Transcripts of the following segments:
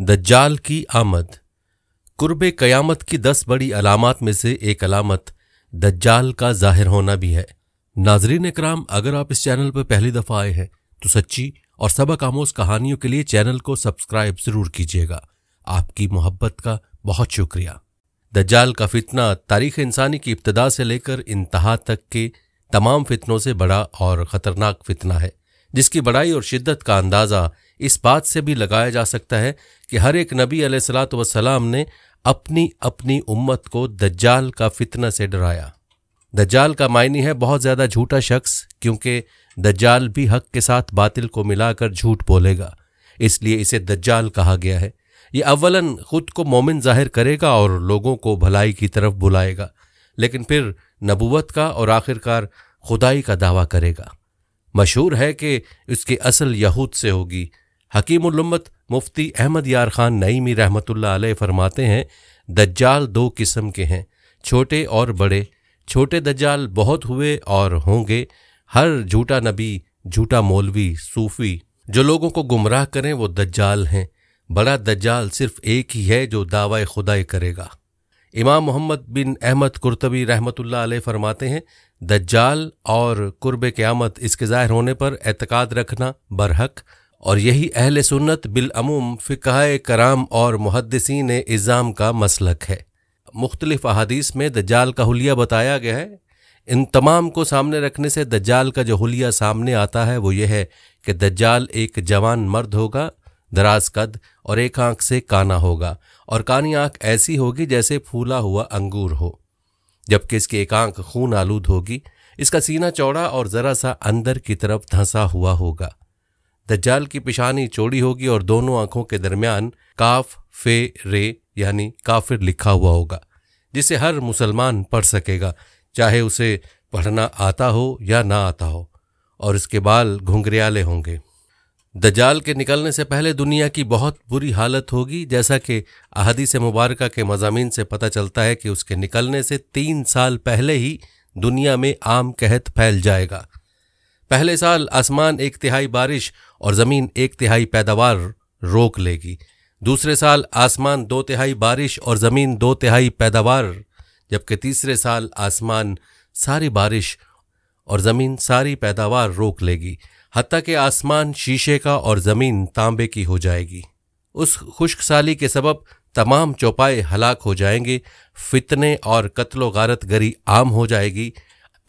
दज्जाल की आमद कुर्ब कयामत की दस बड़ी अलामत में से एक अलामत दज्जाल का जाहिर होना भी है नाजरीन कराम अगर आप इस चैनल पर पहली दफ़ा आए हैं तो सच्ची और सबक आमोज कहानियों के लिए चैनल को सब्सक्राइब ज़रूर कीजिएगा आपकी मोहब्बत का बहुत शुक्रिया दज्जाल का फितना तारीख इंसानी की इब्तदा से लेकर इंतहा तक के तमाम फितनों से बड़ा और ख़तरनाक फितना है जिसकी बड़ाई और शिद्दत का अंदाज़ा इस बात से भी लगाया जा सकता है कि हर एक नबी सलाम ने अपनी अपनी उम्मत को दज्जाल का फितना से डराया दज्जाल का मायनी है बहुत ज़्यादा झूठा शख्स क्योंकि दज्जाल भी हक के साथ बातिल को मिलाकर झूठ बोलेगा इसलिए इसे दज्जाल कहा गया है ये अवलन खुद को मोमिन जाहिर करेगा और लोगों को भलाई की तरफ बुलाएगा लेकिन फिर नबूवत का और आखिरकार खुदाई का दावा करेगा मशहूर है कि इसकी असल यहूद से होगी उलम्मत मुफ्ती अहमद यार खान नईमी रहमतुल्ला अलैह फरमाते हैं दज्जाल दो किस्म के हैं छोटे और बड़े छोटे दज्जाल बहुत हुए और होंगे हर झूठा नबी झूठा मौलवी सूफी जो लोगों को गुमराह करें वो दज्जाल हैं बड़ा दज्जाल सिर्फ एक ही है जो दावा खुदाई करेगा इमाम मोहम्मद बिन अहमद कुरतबी रहमतुल्ला अलैह फरमाते हैं दज्जाल और कुर्ब क़्यामत इसके ज़ाहिर होने पर एतकाद रखना बरहक और यही अहल सुन्नत बिलूम फ़िकाय कराम और मुहदसिन इज़ाम का मसलक है मुख्तलिफ अहादीस में दज्जाल का हुलिया बताया गया है इन तमाम को सामने रखने से दज्जाल का जो हुलिया सामने आता है वो यह है कि दज्जाल एक जवान मर्द होगा दराज कद और एक आंख से काना होगा और कानी आंख ऐसी होगी जैसे फूला हुआ अंगूर हो जबकि इसकी एक आंख खून आलूद होगी इसका सीना चौड़ा और ज़रा सा अंदर की तरफ धंसा हुआ होगा दज्जाल की पिशानी चौड़ी होगी और दोनों आंखों के दरमियान काफ फे रे यानी काफिर लिखा हुआ होगा जिसे हर मुसलमान पढ़ सकेगा चाहे उसे पढ़ना आता हो या ना आता हो और इसके बाल घुंघरियाले होंगे दजाल के निकलने से पहले दुनिया की बहुत बुरी हालत होगी जैसा कि से मुबारक के मजामीन से पता चलता है कि उसके निकलने से तीन साल पहले ही दुनिया में आम कहत फैल जाएगा पहले साल आसमान एक तिहाई बारिश और ज़मीन एक तिहाई पैदावार रोक लेगी दूसरे साल आसमान दो तिहाई बारिश और ज़मीन दो तिहाई पैदावार जबकि तीसरे साल आसमान सारी बारिश और ज़मीन सारी पैदावार रोक लेगी हती कि आसमान शीशे का और ज़मीन तांबे की हो जाएगी उस खुश्क साली के सबब तमाम चौपाए हलाक हो जाएंगे फितने और कत्लो गारत गरी आम हो जाएगी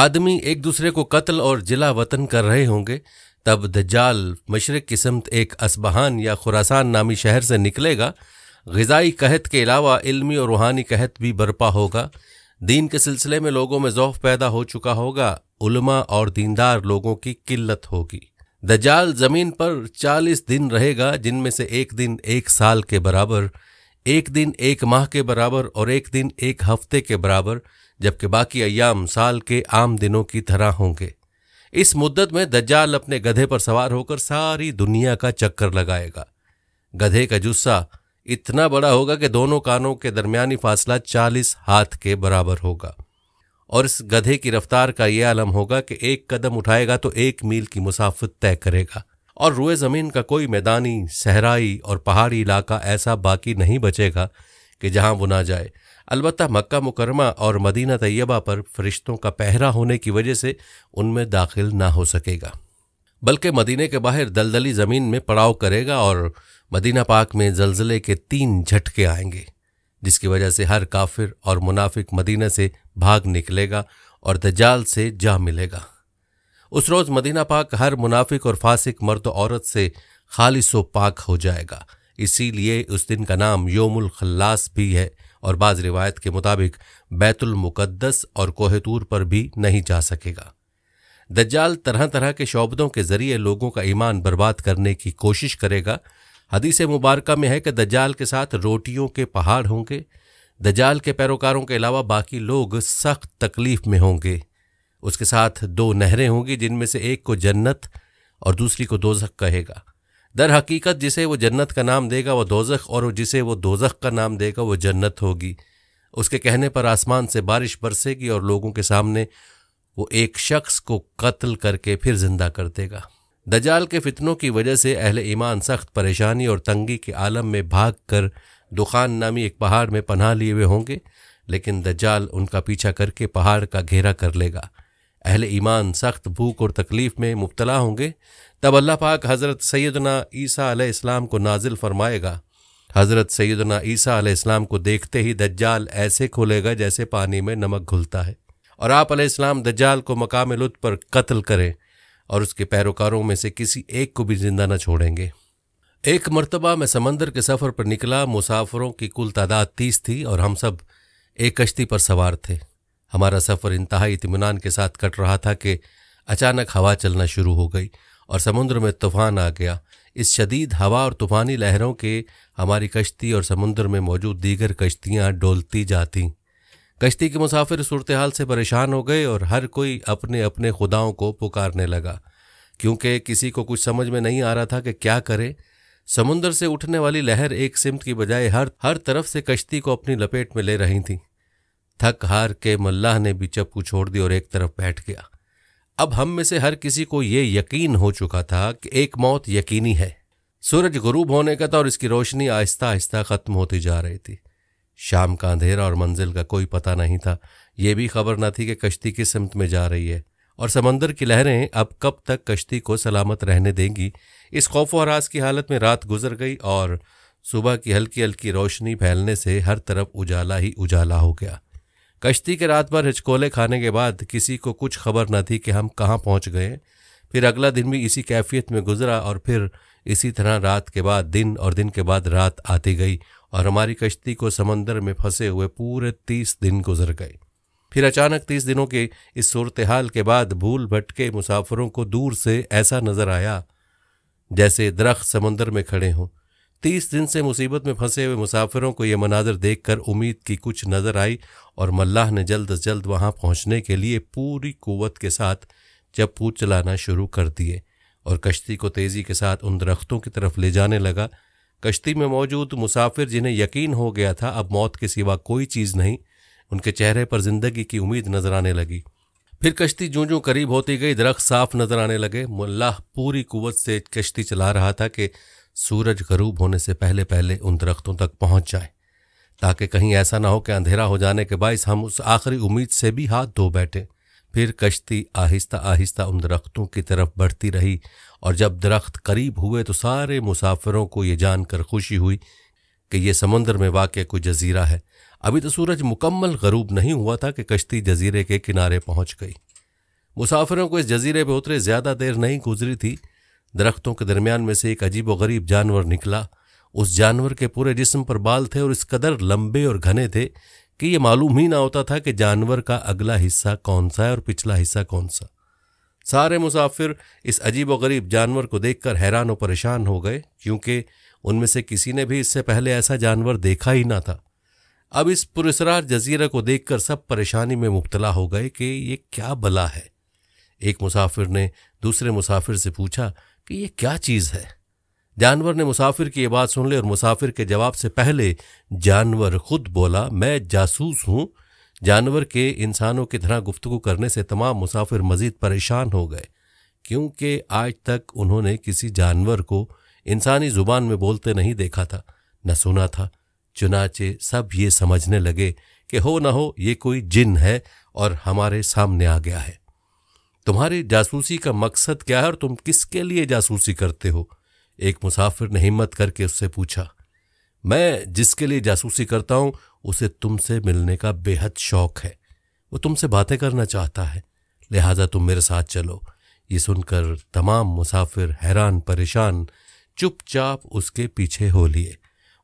आदमी एक दूसरे को कत्ल और जिला वतन कर रहे होंगे तब दज्जाल मशरक़ की समत एक असबहान या खुरासान नामी शहर से निकलेगा गज़ाई कहत के अलावा इल्मी और रूहानी कहत भी बरपा होगा दीन के सिलसिले में लोगों में ज़ौफ़ पैदा हो चुका होगा उलमा और दीनदार लोगों की किल्लत होगी दजाल ज़मीन पर चालीस दिन रहेगा जिनमें से एक दिन एक साल के बराबर एक दिन एक माह के बराबर और एक दिन एक हफ्ते के बराबर जबकि बाकी अयाम साल के आम दिनों की तरह होंगे इस मुद्दत में दज्जाल अपने गधे पर सवार होकर सारी दुनिया का चक्कर लगाएगा गधे का जुस्सा इतना बड़ा होगा कि दोनों कानों के दरमियानी फासला चालीस हाथ के बराबर होगा और इस गधे की रफ्तार का यह आलम होगा कि एक कदम उठाएगा तो एक मील की मुसाफत तय करेगा और रुए ज़मीन का कोई मैदानी सहराई और पहाड़ी इलाका ऐसा बाकी नहीं बचेगा कि जहां वो ना जाए अलबत् मक्का मुकरमा और मदीना तैयबा पर फरिश्तों का पहरा होने की वजह से उनमें दाखिल ना हो सकेगा बल्कि मदीने के बाहर दलदली ज़मीन में पड़ाव करेगा और मदीना पाक में जलजले के तीन झटके आएंगे जिसकी वजह से हर काफिर और मुनाफिक मदीना से भाग निकलेगा और दजाल से जा मिलेगा उस रोज मदीना पाक हर मुनाफिक और फासिक मर्द औरत से खालिस व पाक हो जाएगा इसीलिए उस दिन का नाम योमुल खल्लास भी है और बाज रिवायत के मुताबिक बैतुल मुकद्दस और कोहतूर पर भी नहीं जा सकेगा दज्जाल तरह तरह के शोबदों के जरिए लोगों का ईमान बर्बाद करने की कोशिश करेगा हदीस मुबारक में है कि दज्जाल के साथ रोटियों के पहाड़ होंगे दज्जाल के पैरोकारों के अलावा बाकी लोग सख्त तकलीफ में होंगे उसके साथ दो नहरें होंगी जिनमें से एक को जन्नत और दूसरी को दोजख कहेगा दर हकीकत जिसे वो जन्नत का नाम देगा वह दोजख और जिसे वो दोजख का नाम देगा वो जन्नत होगी उसके कहने पर आसमान से बारिश बरसेगी और लोगों के सामने वो एक शख्स को कत्ल करके फिर जिंदा कर देगा दजाल के फितनों की वजह से अहल ईमान सख्त परेशानी और तंगी के आलम में भाग कर दुकान नामी एक पहाड़ में पनाह लिए हुए होंगे लेकिन दजाल उनका पीछा करके पहाड़ का घेरा कर लेगा अहल ईमान सख्त भूख और तकलीफ़ में मुबतला होंगे तब अल्लाह पाक हज़रत सैदना ईसा इस्लाम को नाजिल फरमाएगा हज़रत सैदना ईसा इस्लाम को देखते ही दज्जाल ऐसे खोलेगा जैसे पानी में नमक घुलता है और आप आसमाम दज्जाल को मकाम लुत्फ पर कत्ल करें और उसके पैरोकारों में से किसी एक को भी जिंदा न छोड़ेंगे एक मरतबा मैं समंदर के सफ़र पर निकला मुसाफरों की कुल तादाद तीस थी और हम सब एक कश्ती पर सवार थे हमारा सफ़र इंतहा इतमान के साथ कट रहा था कि अचानक हवा चलना शुरू हो गई और समुद्र में तूफान आ गया इस शदीद हवा और तूफ़ानी लहरों के हमारी कश्ती और समुद्र में मौजूद दीगर कश्तियाँ डोलती जातीं कश्ती के मुसाफिर सूरत हाल से परेशान हो गए और हर कोई अपने अपने खुदाओं को पुकारने लगा क्योंकि किसी को कुछ समझ में नहीं आ रहा था कि क्या करें समुंदर से उठने वाली लहर एक सिमत की बजाय हर हर तरफ से कश्ती को अपनी लपेट में ले रही थी थक हार के मल्लाह ने भी चप्पू छोड़ दी और एक तरफ बैठ गया अब हम में से हर किसी को ये यकीन हो चुका था कि एक मौत यकीनी है सूरज गुरूब होने का था और इसकी रोशनी आहिस्ता आहिस्ता खत्म होती जा रही थी शाम का अंधेरा और मंजिल का कोई पता नहीं था ये भी खबर न थी कि कश्ती किस सिमत में जा रही है और समंदर की लहरें अब कब तक कश्ती को सलामत रहने देंगी इस खौफ और की हालत में रात गुजर गई और सुबह की हल्की हल्की रोशनी फैलने से हर तरफ उजाला ही उजाला हो गया कश्ती के रात भर हिचकोले खाने के बाद किसी को कुछ खबर न थी कि हम कहाँ पहुँच गए फिर अगला दिन भी इसी कैफियत में गुजरा और फिर इसी तरह रात के बाद दिन और दिन के बाद रात आती गई और हमारी कश्ती को समंदर में फंसे हुए पूरे तीस दिन गुजर गए फिर अचानक तीस दिनों के इस सूरत हाल के बाद भूल भटके मुसाफरों को दूर से ऐसा नजर आया जैसे दरख्त समंदर में खड़े हों तीस दिन से मुसीबत में फंसे हुए मुसाफिरों को ये मनाजर देखकर उम्मीद की कुछ नजर आई और मल्लाह ने जल्द अज जल्द वहां पहुंचने के लिए पूरी कुवत के साथ पूछ चलाना शुरू कर दिए और कश्ती को तेज़ी के साथ उन दरख्तों की तरफ ले जाने लगा कश्ती में मौजूद मुसाफिर जिन्हें यकीन हो गया था अब मौत के सिवा कोई चीज़ नहीं उनके चेहरे पर जिंदगी की उम्मीद नजर आने लगी फिर कश्ती जूं जूं करीब होती गई दरख्त साफ नजर आने लगे मल्लाह पूरी कुवत से कश्ती चला रहा था कि सूरज गरूब होने से पहले पहले उन दरख्तों तक पहुंच जाए ताकि कहीं ऐसा ना हो कि अंधेरा हो जाने के बायस हम उस आखिरी उम्मीद से भी हाथ धो बैठे फिर कश्ती आहिस्ता आहिस्ता उन दरख्तों की तरफ बढ़ती रही और जब दरख्त करीब हुए तो सारे मुसाफिरों को ये जानकर खुशी हुई कि यह समंदर में वाक़ कोई जजीरा है अभी तो सूरज मुकम्मल गरूब नहीं हुआ था कि कश्ती जजीरे के किनारे पहुंच गई मुसाफिरों को इस जजीरे पर उतरे ज़्यादा देर नहीं गुजरी थी दरख्तों के दरमियान में से एक अजीब व गरीब जानवर निकला उस जानवर के पूरे जिस्म पर बाल थे और इस कदर लंबे और घने थे कि ये मालूम ही ना होता था कि जानवर का अगला हिस्सा कौन सा है और पिछला हिस्सा कौन सा सारे मुसाफिर इस अजीब व गरीब जानवर को देखकर हैरान और परेशान हो गए क्योंकि उनमें से किसी ने भी इससे पहले ऐसा जानवर देखा ही ना था अब इस पुरसरार जजीरा को देखकर सब परेशानी में मुबतला हो गए कि ये क्या बला है एक मुसाफिर ने दूसरे मुसाफिर से पूछा कि ये क्या चीज है जानवर ने मुसाफिर की ये बात सुन ली और मुसाफिर के जवाब से पहले जानवर खुद बोला मैं जासूस हूं जानवर के इंसानों की तरह गुफ्तगु करने से तमाम मुसाफिर मजीद परेशान हो गए क्योंकि आज तक उन्होंने किसी जानवर को इंसानी जुबान में बोलते नहीं देखा था न सुना था चुनाचे सब ये समझने लगे कि हो ना हो ये कोई जिन है और हमारे सामने आ गया है तुम्हारी जासूसी का मकसद क्या है और तुम किसके लिए जासूसी करते हो एक मुसाफिर ने हिम्मत करके उससे पूछा मैं जिसके लिए जासूसी करता हूं उसे तुमसे मिलने का बेहद शौक है वो तुमसे बातें करना चाहता है लिहाजा तुम मेरे साथ चलो ये सुनकर तमाम मुसाफिर हैरान परेशान चुपचाप उसके पीछे हो लिए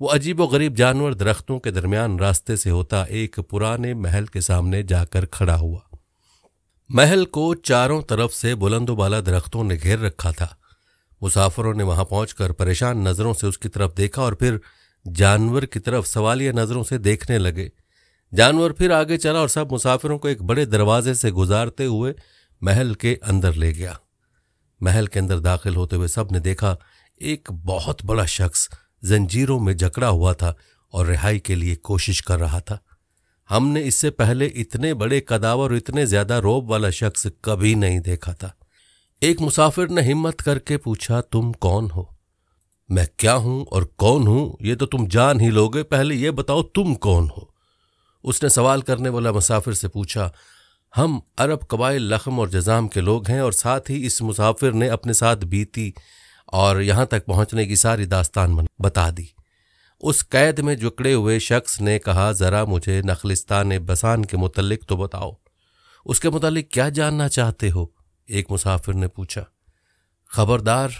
वो अजीब व गरीब जानवर दरख्तों के दरमियान रास्ते से होता एक पुराने महल के सामने जाकर खड़ा हुआ महल को चारों तरफ से बुलंदोबाला दरख्तों ने घेर रखा था मुसाफरों ने वहां पहुंचकर परेशान नजरों से उसकी तरफ देखा और फिर जानवर की तरफ सवालिया नजरों से देखने लगे जानवर फिर आगे चला और सब मुसाफिरों को एक बड़े दरवाजे से गुजारते हुए महल के अंदर ले गया महल के अंदर दाखिल होते हुए सब ने देखा एक बहुत बड़ा शख्स जंजीरों में जकड़ा हुआ था और रिहाई के लिए कोशिश कर रहा था हमने इससे पहले इतने बड़े कदावर और इतने ज्यादा रोब वाला शख्स कभी नहीं देखा था एक मुसाफिर ने हिम्मत करके पूछा तुम कौन हो मैं क्या हूं और कौन हूं ये तो तुम जान ही लोगे पहले ये बताओ तुम कौन हो उसने सवाल करने वाला मुसाफिर से पूछा हम अरब कबाइल लखम और जजाम के लोग हैं और साथ ही इस मुसाफिर ने अपने साथ बीती और यहाँ तक पहुँचने की सारी दास्तान बता दी उस कैद में जुकड़े हुए शख्स ने कहा ज़रा मुझे नखलिस्तान बसान के मुतलिक तो बताओ उसके मुतालिक क्या जानना चाहते हो एक मुसाफिर ने पूछा खबरदार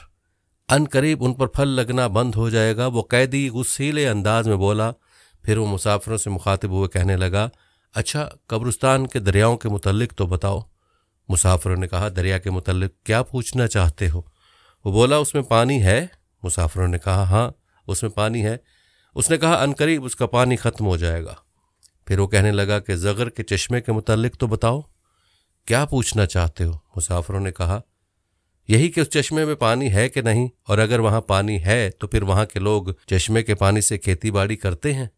अन करीब उन पर फल लगना बंद हो जाएगा वो कैदी गुस्सीले अंदाज में बोला फिर वो मुसाफिरों से मुखातिब हुए कहने लगा अच्छा कब्रिस्तान के दरियाओं के मुतलिक तो बताओ मुसाफिरों ने कहा दरिया के मुतलिक क्या पूछना चाहते हो वो बोला उसमें पानी है मुसाफिरों ने कहा हाँ उसमें पानी है उसने कहा अनकरीब उसका पानी ख़त्म हो जाएगा फिर वो कहने लगा कि ज़गर के चश्मे के मुतलक तो बताओ क्या पूछना चाहते हो मुसाफरों ने कहा यही कि उस चश्मे में पानी है कि नहीं और अगर वहाँ पानी है तो फिर वहाँ के लोग चश्मे के पानी से खेती बाड़ी करते हैं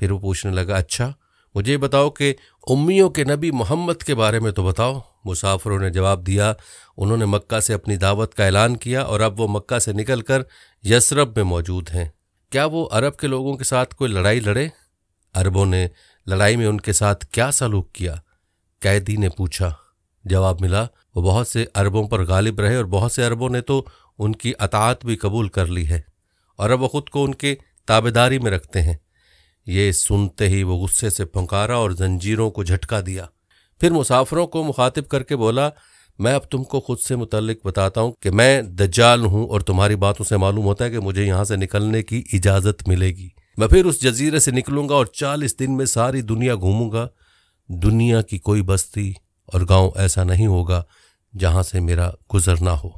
फिर वो पूछने लगा अच्छा मुझे बताओ कि उम्मियों के नबी मोहम्मद के बारे में तो बताओ मुसाफरों ने जवाब दिया उन्होंने मक्का से अपनी दावत का ऐलान किया और अब वो मक्का से निकलकर यसरब में मौजूद हैं क्या वो अरब के लोगों के साथ कोई लड़ाई लड़े अरबों ने लड़ाई में उनके साथ क्या सलूक किया कैदी ने पूछा जवाब मिला वो बहुत से अरबों पर गालिब रहे और बहुत से अरबों ने तो उनकी अतात भी कबूल कर ली है और अब वो खुद को उनके ताबेदारी में रखते हैं ये सुनते ही वो गुस्से से फंकारा और जंजीरों को झटका दिया फिर मुसाफरों को मुखातिब करके बोला मैं अब तुमको खुद से मुतलक बताता हूँ कि मैं दज्जाल हूँ और तुम्हारी बातों से मालूम होता है कि मुझे यहाँ से निकलने की इजाज़त मिलेगी मैं फिर उस जजीरे से निकलूंगा और चालीस दिन में सारी दुनिया घूमूंगा दुनिया की कोई बस्ती और गांव ऐसा नहीं होगा जहाँ से मेरा गुजरना हो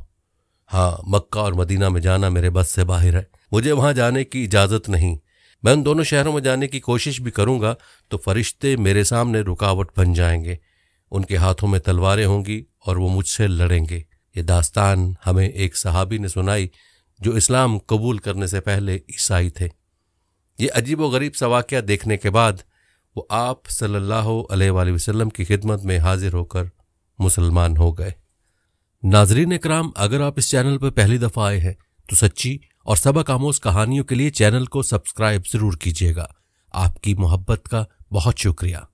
हाँ मक्का और मदीना में जाना मेरे बस से बाहर है मुझे वहाँ जाने की इजाज़त नहीं मैं उन दोनों शहरों में जाने की कोशिश भी करूँगा तो फरिश्ते मेरे सामने रुकावट बन जाएंगे उनके हाथों में तलवारें होंगी और वो मुझसे लड़ेंगे ये दास्तान हमें एक सहाबी ने सुनाई जो इस्लाम कबूल करने से पहले ईसाई थे ये अजीब व गरीब सा वाक़ देखने के बाद वो आप सल्लल्लाहु अलैहि वसल्लम की खिदमत में हाजिर होकर मुसलमान हो गए नाजरीन कराम अगर आप इस चैनल पर पहली दफ़ा आए हैं तो सच्ची और सबक आमोज कहानियों के लिए चैनल को सब्सक्राइब ज़रूर कीजिएगा आपकी मोहब्बत का बहुत शुक्रिया